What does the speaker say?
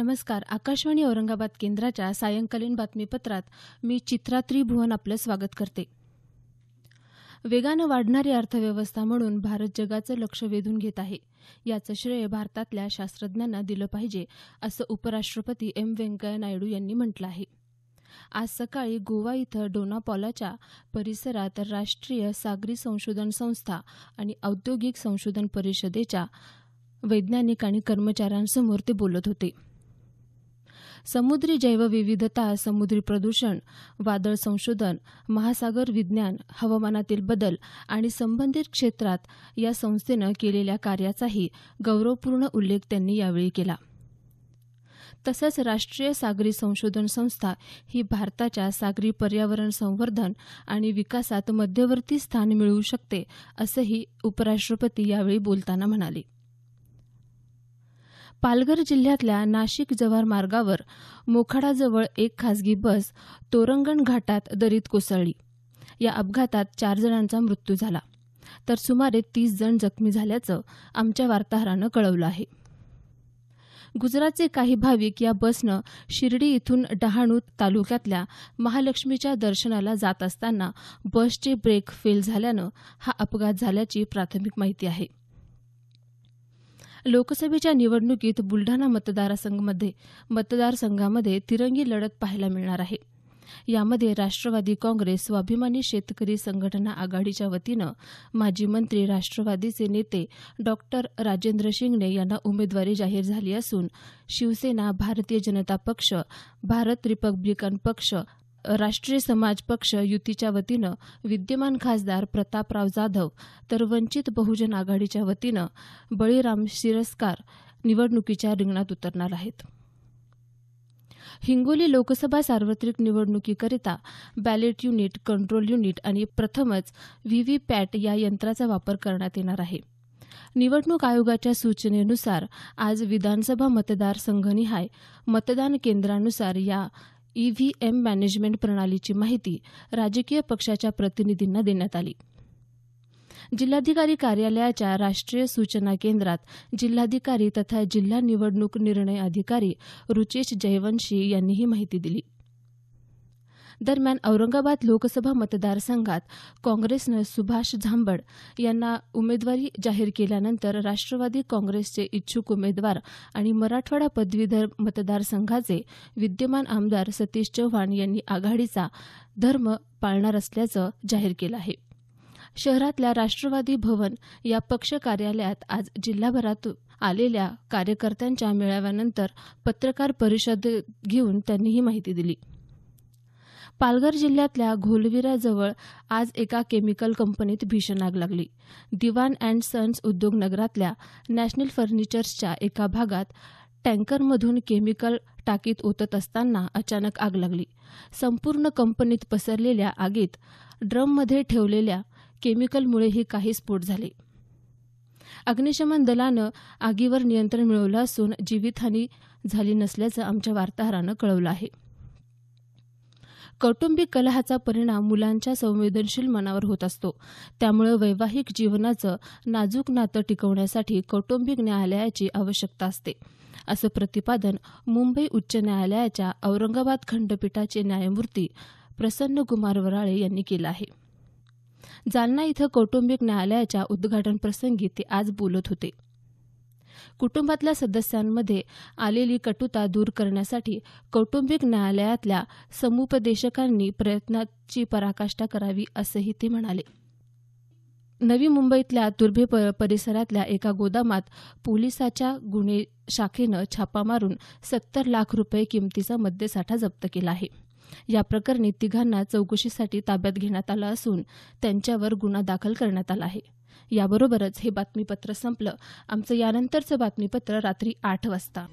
नमस्कार आकाशवाणी औरंगाबाद केंद्राच्या सायंकालीन बातमीपत्रात मी चित्रात्री भुवन आपलं स्वागत करते वेगानं वाढणारी अर्थव्यवस्था म्हणून भारत जगाचं लक्ष वेधून घेत आहे याचं श्रेय भारतातल्या शास्त्रज्ञांना दिलं पाहिजे असं उपराष्ट्रपती एम व्यंकय्या नायडू यांनी म्हटलं आहे आज सकाळी गोवा इथं डोनापॉलाच्या परिसरात राष्ट्रीय सागरी संशोधन संस्था आणि औद्योगिक संशोधन परिषदेच्या वैज्ञानिक आणि कर्मचाऱ्यांसमोर ते बोलत होते समुद्री जैवविविधता समुद्री प्रदूषण वादळ संशोधन महासागर विज्ञान हवामानातील बदल आणि संबंधित क्षेत्रात या संस्थेनं केलेल्या कार्याचाही गौरवपूर्ण उल्लेख त्यांनी यावेळी केला तसंच राष्ट्रीय सागरी संशोधन संस्था ही भारताच्या सागरी पर्यावरण संवर्धन आणि विकासात मध्यवर्ती स्थान मिळवू शकते असंही उपराष्ट्रपती यावेळी बोलताना म्हणाले पालघर जिल्ह्यातल्या नाशिक जव्हार मार्गावर मोखाडाजवळ एक खासगी बस तोरंगण घाटात दरीत कोसळली या अपघातात चार जणांचा मृत्यू झाला तर सुमारे तीस जण जखमी झाल्याचं आमच्या वार्ताहरानं कळवलं आहे गुजरातचे काही भाविक या बसनं शिर्डी इथून डहाणू तालुक्यातल्या महालक्ष्मीच्या दर्शनाला जात असताना बसचे ब्रेक फेल झाल्यानं हा अपघात झाल्याची प्राथमिक माहिती आहे लोकसभेच्या निवडणुकीत बुलढाणा मतदारसंघामध्ये मतदारसंघामध्ये तिरंगी लढत पाहायला मिळणार आहे यामध्ये राष्ट्रवादी काँग्रेस स्वाभिमानी शेतकरी संघटना आघाडीच्या वतीनं माजी मंत्री राष्ट्रवादीचे नेते डॉक्टर राजेंद्र शिंगणे यांना उमेदवारी जाहीर झाली असून शिवसेना भारतीय जनता पक्ष भारत रिपब्लिकन पक्ष राष्ट्रीय समाज पक्ष युतीच्या वतीनं विद्यमान खासदार प्रतापराव जाधव तर वंचित बहुजन आघाडीच्या वतीनं बळीराम शिरस्कार निवडणुकीच्या रिंगणात उतरणार आहेत हिंगोली लोकसभा सार्वत्रिक निवडणुकीकरिता बॅलेट युनिट कंट्रोल युनिट आणि प्रथमच व्हीव्हीपॅट या यंत्राचा वापर करण्यात येणार आहे निवडणूक आयोगाच्या सूचनेनुसार आज विधानसभा मतदारसंघनिहाय मतदान केंद्रानुसार या ईव्हीएम मॅनेजमेंट प्रणालीची माहिती राजकीय पक्षाच्या प्रतिनिधींना देण्यात आली जिल्हाधिकारी कार्यालयाच्या राष्ट्रीय सूचना केंद्रात जिल्हाधिकारी तथा जिल्हा निवडणूक निर्णय अधिकारी रुचेश जयवंशी यांनी ही माहिती दिली दरम्यान औरंगाबाद लोकसभा मतदारसंघात काँग्रेसनं सुभाष झांबड यांना उमेदवारी जाहीर केल्यानंतर राष्ट्रवादी काँग्रेसचे इच्छुक उमेदवार आणि मराठवाडा पदवीधर मतदारसंघाचे विद्यमान आमदार सतीश चव्हाण यांनी आघाडीचा धर्म पाळणार असल्याचं जाहीर केलं आहे शहरातल्या राष्ट्रवादी भवन या पक्ष कार्यालयात आज जिल्हाभरातून आलेल्या कार्यकर्त्यांच्या मेळाव्यानंतर पत्रकार परिषद घेऊन त्यांनी ही माहिती दिली पालघर जिल्ह्यातल्या घोलविराजवळ आज एका केमिकल कंपनीत भीषण आग लागली दिवान अँड सन्स उद्योग नगरातल्या नॅशनल फर्निचर्सच्या एका भागात टँकरमधून केमिकल टाकीत ओतत असताना अचानक आग लागली संपूर्ण कंपनीत पसरलेल्या आगीत ड्रममध्ये ठेवलेल्या केमिकलमुळेही काही स्फोट झाले अग्निशमन दलानं आगीवर नियंत्रण मिळवलं असून जीवितहानी झाली नसल्याचं आमच्या वार्ताहरानं कळवलं आहे कौटुंबिक कलहाचा परिणाम मुलांच्या संवेदनशील मनावर होत असतो त्यामुळे वैवाहिक जीवनाचं नाजूक नातं टिकवण्यासाठी कौटुंबिक न्यायालयाची आवश्यकता असते असं प्रतिपादन मुंबई उच्च न्यायालयाच्या औरंगाबाद खंडपीठाचे न्यायमूर्ती प्रसन्न कुमार वराळे यांनी केलं आहे जालना इथं कौटुंबिक न्यायालयाच्या प्रसंगी ते आज बोलत होते कुटुंबातल्या सदस्यांमध्ये आलेली कटुता दूर करण्यासाठी कौटुंबिक न्यायालयातल्या समुपदेशकांनी प्रयत्नाची पराकाष्ठा करावी असंही ते म्हणाले नवी मुंबईतल्या तुर्भे परिसरातल्या एका गोदामात पोलिसाच्या गुन्हे शाखेनं छापा मारून सत्तर लाख रुपये किमतीचा मद्यसाठा जप्त केला आहे या प्रकरणी तिघांना चौकशीसाठी ताब्यात घेण्यात आलं असून त्यांच्यावर गुन्हा दाखल करण्यात आला आहे याबरोबरच हे बातमीपत्र संपलं आमचं यानंतरचं बातमीपत्र रात्री आठ वाजता